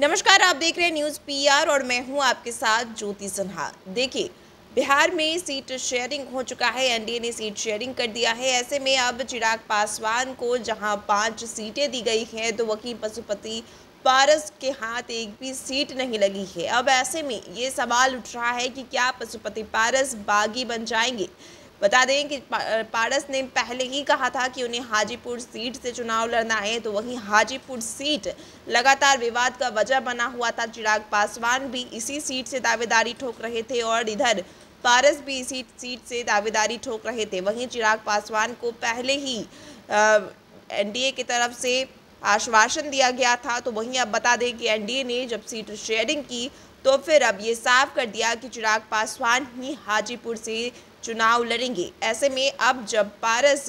नमस्कार आप देख रहे हैं न्यूज़ पीआर और मैं हूं आपके साथ ज्योति सिन्हा देखिए बिहार में सीट शेयरिंग हो चुका है एनडीए ने सीट शेयरिंग कर दिया है ऐसे में अब चिराग पासवान को जहां पांच सीटें दी गई हैं तो वकील पशुपति पारस के हाथ एक भी सीट नहीं लगी है अब ऐसे में ये सवाल उठ रहा है कि क्या पशुपति पारस बागी बन जाएंगे बता दें कि पारस ने पहले ही कहा था कि उन्हें हाजीपुर सीट से चुनाव लड़ना है तो वहीं हाजीपुर सीट लगातार विवाद का वजह बना हुआ था चिराग पासवान भी इसी सीट से दावेदारी ठोक रहे थे और इधर पारस भी इसी सीट से दावेदारी ठोक रहे थे वहीं चिराग पासवान को पहले ही एनडीए की तरफ से आश्वासन दिया गया था तो वहीं अब बता दें कि एनडीए ने जब सीट शेयरिंग की तो फिर अब ये साफ कर दिया कि चिराग पासवान ही हाजीपुर से चुनाव लड़ेंगे ऐसे में अब जब पारस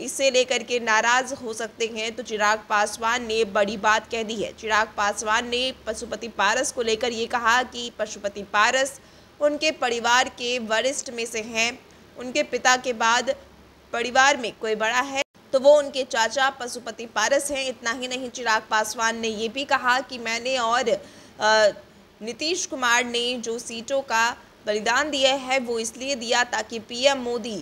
इसे लेकर के नाराज हो सकते हैं तो चिराग पासवान ने बड़ी बात कह दी है चिराग पासवान ने पशुपति पारस को लेकर ये कहा कि पशुपति पारस उनके परिवार के वरिष्ठ में से हैं उनके पिता के बाद परिवार में कोई बड़ा है तो वो उनके चाचा पशुपति पारस हैं इतना ही नहीं चिराग पासवान ने ये भी कहा कि मैंने और नीतीश कुमार ने जो सीटों का बलिदान दिया है वो इसलिए दिया ताकि पीएम मोदी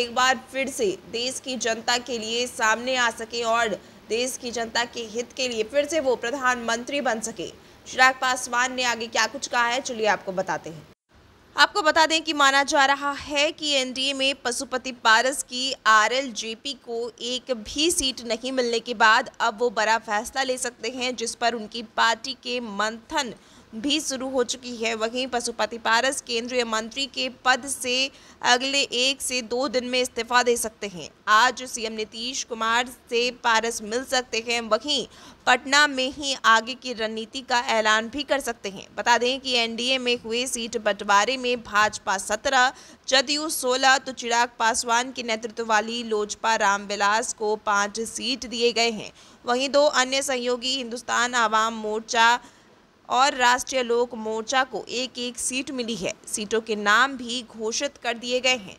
एक बार फिर से देश की जनता के लिए सामने आ सके और देश की जनता के हित के लिए फिर से वो प्रधानमंत्री बन सके चिराग पासवान ने आगे क्या कुछ कहा है चलिए आपको बताते हैं आपको बता दें कि माना जा रहा है कि एनडीए में पशुपति पारस की आरएलजेपी को एक भी सीट नहीं मिलने के बाद अब वो बड़ा फैसला ले सकते हैं जिस पर उनकी पार्टी के मंथन भी शुरू हो चुकी है वहीं पशुपति पारस केंद्रीय मंत्री के पद से अगले एक से दो दिन में इस्तीफा दे सकते हैं आज सीएम नीतीश कुमार से पारस मिल सकते हैं वहीं पटना में ही आगे की रणनीति का ऐलान भी कर सकते हैं बता दें कि एनडीए में हुए सीट बंटवारे में भाजपा सत्रह जदयू सोलह तो चिराग पासवान के नेतृत्व वाली लोजपा रामविलास को पाँच सीट दिए गए हैं वहीं दो अन्य सहयोगी हिंदुस्तान आवाम मोर्चा और राष्ट्रीय लोक मोर्चा को एक एक सीट मिली है सीटों के नाम भी घोषित कर दिए गए हैं